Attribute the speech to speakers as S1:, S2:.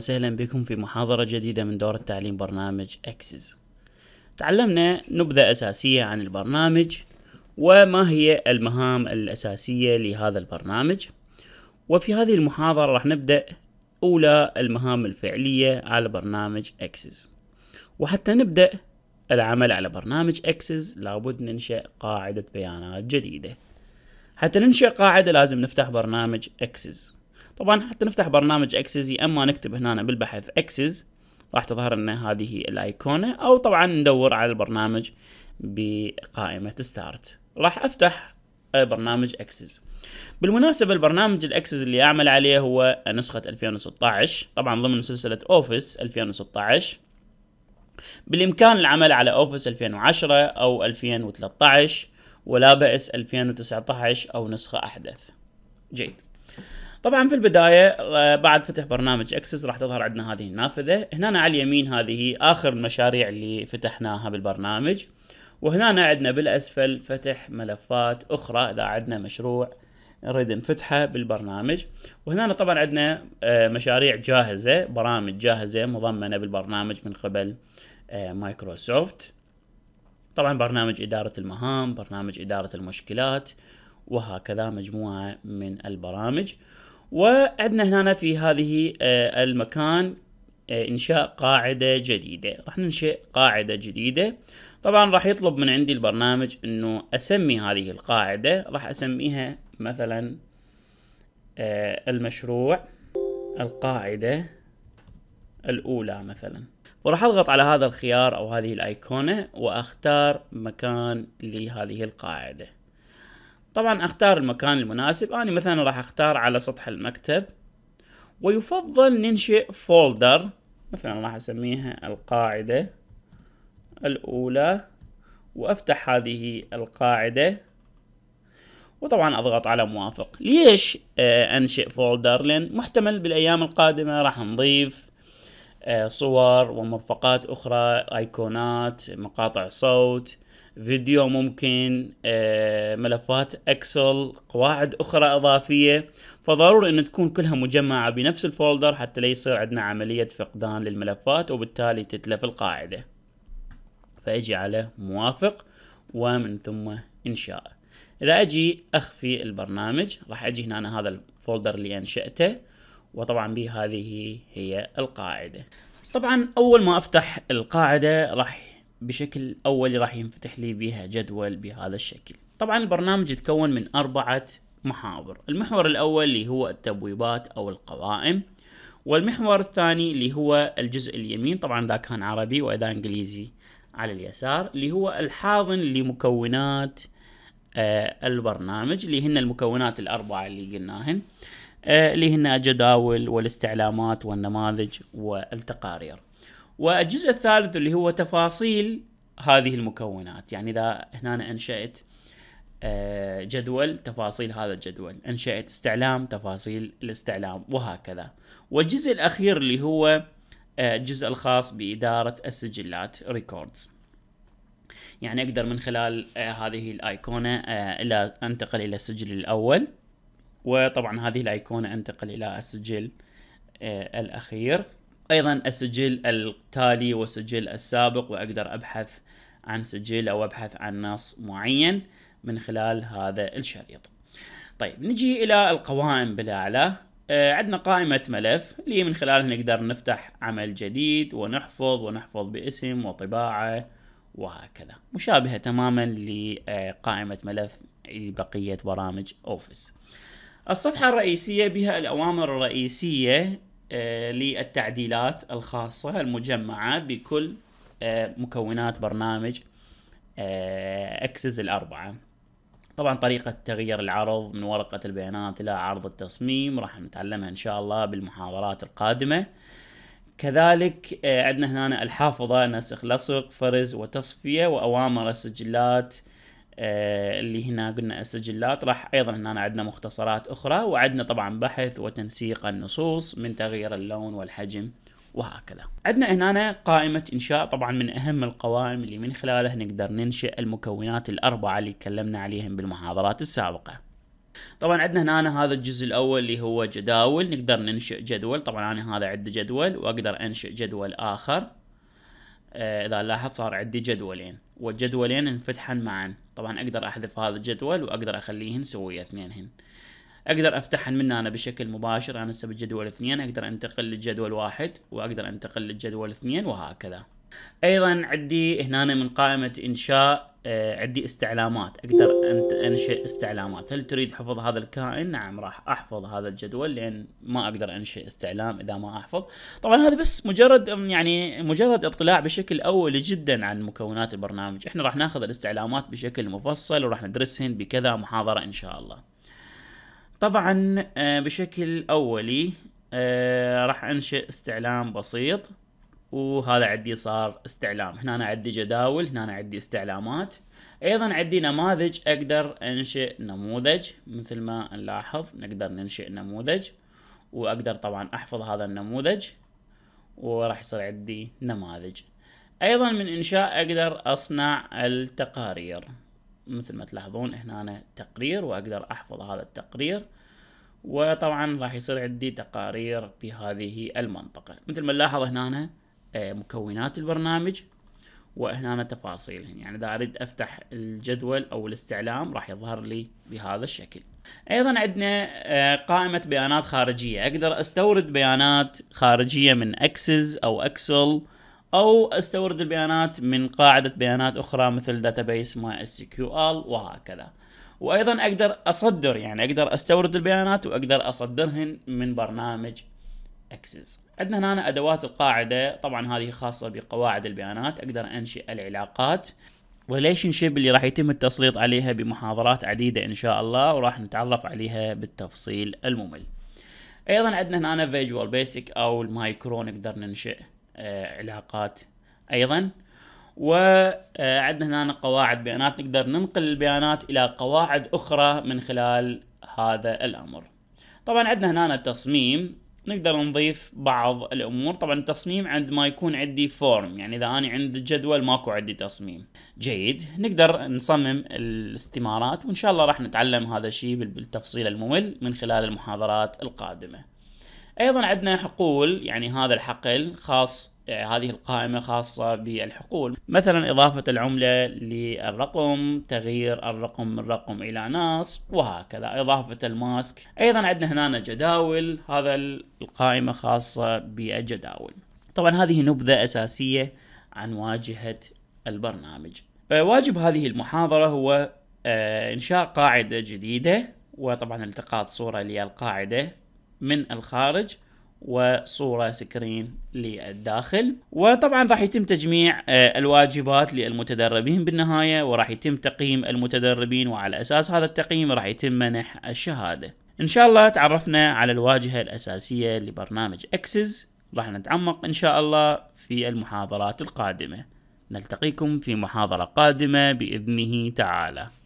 S1: وسهلا بكم في محاضرة جديدة من دورة تعليم برنامج أكسس تعلمنا نبذة أساسية عن البرنامج وما هي المهام الأساسية لهذا البرنامج وفي هذه المحاضرة راح نبدأ أولى المهام الفعلية على برنامج أكسس وحتى نبدأ العمل على برنامج أكسس لابد ننشأ قاعدة بيانات جديدة حتى ننشئ قاعدة لازم نفتح برنامج أكسس طبعا حتى نفتح برنامج اكسس يا اما نكتب هنا بالبحث اكسس راح تظهر لنا هذه الايقونه او طبعا ندور على البرنامج بقائمه ستارت راح افتح آه، برنامج اكسس بالمناسبه البرنامج الاكسس اللي اعمل عليه هو نسخه 2016 طبعا ضمن سلسله اوفيس 2016 بالامكان العمل على اوفيس 2010 او 2013 ولا بأس 2019 او نسخه احدث جيد طبعا في البدايه آه، بعد فتح برنامج اكسس راح تظهر عندنا هذه النافذه هنا على اليمين هذه اخر المشاريع اللي فتحناها بالبرنامج وهنا عندنا بالاسفل فتح ملفات اخرى اذا عندنا مشروع نريد نفتحه بالبرنامج وهنا طبعا عندنا آه، مشاريع جاهزه برامج جاهزه مضمنه بالبرنامج من قبل آه، مايكروسوفت طبعا برنامج اداره المهام برنامج اداره المشكلات وهكذا مجموعه من البرامج وعندنا هنا في هذه آه، المكان آه، انشاء قاعده جديده راح ننشئ قاعده جديده طبعا راح يطلب من عندي البرنامج انه اسمي هذه القاعده راح اسميها مثلا آه، المشروع القاعده الاولى مثلا وراح اضغط على هذا الخيار او هذه الايقونه واختار مكان لهذه القاعده طبعا اختار المكان المناسب انا مثلا راح اختار على سطح المكتب ويفضل ننشئ فولدر مثلا راح اسميها القاعدة الاولى وافتح هذه القاعدة وطبعا اضغط على موافق ليش آه، انشئ فولدر لان محتمل بالايام القادمة راح نضيف آه، صور ومرفقات اخرى ايقونات مقاطع صوت فيديو ممكن آه، ملفات اكسل قواعد اخرى اضافيه فضروري ان تكون كلها مجمعه بنفس الفولدر حتى لا يصير عندنا عمليه فقدان للملفات وبالتالي تتلف القاعده فاجي على موافق ومن ثم انشاء اذا اجي اخفي البرنامج راح اجي هنا أنا هذا الفولدر اللي انشاته وطبعا بهذه هي القاعده طبعا اول ما افتح القاعده راح بشكل اولي راح ينفتح لي بها جدول بهذا الشكل طبعا البرنامج يتكون من اربعه محاور المحور الاول اللي هو التبويبات او القوائم والمحور الثاني اللي هو الجزء اليمين طبعا ذا كان عربي واذا انجليزي على اليسار اللي هو الحاضن لمكونات آه البرنامج اللي هن المكونات الاربعه اللي قلناهن آه اللي هن الجداول والاستعلامات والنماذج والتقارير والجزء الثالث اللي هو تفاصيل هذه المكونات يعني اذا هنا انشات آه، جدول تفاصيل هذا الجدول انشات استعلام تفاصيل الاستعلام وهكذا والجزء الاخير اللي هو آه، الجزء الخاص باداره السجلات ريكوردز يعني اقدر من خلال آه، هذه الايقونه الى انتقل الى السجل الاول وطبعا هذه الايقونه انتقل الى السجل الاخير ايضا السجل التالي والسجل السابق واقدر ابحث عن سجل او ابحث عن نص معين من خلال هذا الشريط طيب نجي الى القوائم بالاعلى آه عندنا قائمة ملف اللي من خلالها نقدر نفتح عمل جديد ونحفظ ونحفظ باسم وطباعة وهكذا مشابهة تماما لقائمة ملف بقية برامج أوفيس الصفحة الرئيسية بها الأوامر الرئيسية آه، للتعديلات الخاصة المجمعة بكل آه، مكونات برنامج اكسس آه، الأربعة طبعا طريقة تغيير العرض من ورقة البيانات إلى عرض التصميم راح نتعلمها إن شاء الله بالمحاضرات القادمة كذلك عندنا هنا الحافظة نسخ لصق فرز وتصفية وأوامر السجلات آه، اللي هنا قلنا السجلات راح ايضا هنا عندنا مختصرات اخرى وعندنا طبعا بحث وتنسيق النصوص من تغيير اللون والحجم وهكذا عندنا هنا قائمة إنشاء طبعا من أهم القوائم اللي من خلاله نقدر ننشئ المكونات الأربعة اللي تكلمنا عليهم بالمحاضرات السابقة طبعا عندنا هنا هذا الجزء الأول اللي هو جداول نقدر ننشئ جدول طبعا أنا هذا عندي جدول وأقدر أنشئ جدول آخر آه، اذا لاحظت صار عندي جدولين والجدولين انفتحن معا طبعا اقدر احذف هذا الجدول واقدر اخليهن سوية اثنينهن اقدر افتحهن من انا بشكل مباشر انا هسه بالجدول اثنين اقدر انتقل للجدول واحد واقدر انتقل للجدول اثنين وهكذا ايضا عندي هنا من قائمه انشاء آه، عندي استعلامات اقدر انشئ استعلامات هل تريد حفظ هذا الكائن نعم راح احفظ هذا الجدول لان ما اقدر انشئ استعلام اذا ما احفظ طبعا هذا بس مجرد يعني مجرد اطلاع بشكل اولي جدا عن مكونات البرنامج احنا راح ناخذ الاستعلامات بشكل مفصل وراح ندرسهن بكذا محاضره ان شاء الله طبعا آه، بشكل اولي آه، راح انشئ استعلام بسيط وهذا عندي صار استعلام هنا أنا عندي جداول هنا أنا عندي استعلامات ايضا عندي نماذج اقدر انشئ نموذج مثل ما نلاحظ نقدر ننشئ نموذج واقدر طبعا احفظ هذا النموذج وراح يصير عندي نماذج ايضا من انشاء اقدر اصنع التقارير مثل ما تلاحظون هنا أنا تقرير واقدر احفظ هذا التقرير وطبعا راح يصير عندي تقارير بهذه المنطقة مثل ما نلاحظ هنا أنا آه، مكونات البرنامج وهنا تفاصيلهن يعني اذا اريد افتح الجدول او الاستعلام راح يظهر لي بهذا الشكل ايضا عندنا آه، قائمه بيانات خارجيه اقدر استورد بيانات خارجيه من اكسس او اكسل او استورد البيانات من قاعده بيانات اخرى مثل داتابيس ما اس كيو ال وهكذا وايضا اقدر اصدر يعني اقدر استورد البيانات واقدر اصدرهن من برنامج اكسس عندنا هنا ادوات القاعده طبعا هذه خاصه بقواعد البيانات اقدر انشئ العلاقات ريليشن شيب اللي راح يتم التسليط عليها بمحاضرات عديده ان شاء الله وراح نتعرف عليها بالتفصيل الممل ايضا عندنا هنا فيجوال بيسك او المايكرو نقدر ننشئ آه، علاقات ايضا وعندنا آه، هنا قواعد بيانات نقدر ننقل البيانات الى قواعد اخرى من خلال هذا الامر طبعا عندنا هنا تصميم نقدر نضيف بعض الامور طبعا التصميم عند ما يكون عندي فورم يعني اذا انا عند جدول ماكو عندي تصميم جيد نقدر نصمم الاستمارات وان شاء الله راح نتعلم هذا الشيء بالتفصيل الممل من خلال المحاضرات القادمه ايضا عندنا حقول يعني هذا الحقل خاص هذه القائمة خاصة بالحقول مثلا إضافة العملة للرقم تغيير الرقم من رقم إلى ناس وهكذا إضافة الماسك أيضا عندنا هنا جداول هذا القائمة خاصة بالجداول طبعا هذه نبذة أساسية عن واجهة البرنامج واجب هذه المحاضرة هو آه، إنشاء قاعدة جديدة وطبعا التقاط صورة للقاعدة من الخارج وصوره سكرين للداخل وطبعا راح يتم تجميع آه، الواجبات للمتدربين بالنهايه وراح يتم تقييم المتدربين وعلى اساس هذا التقييم راح يتم منح الشهاده ان شاء الله تعرفنا على الواجهه الاساسيه لبرنامج اكسس راح نتعمق ان شاء الله في المحاضرات القادمه نلتقيكم في محاضره قادمه باذنه تعالى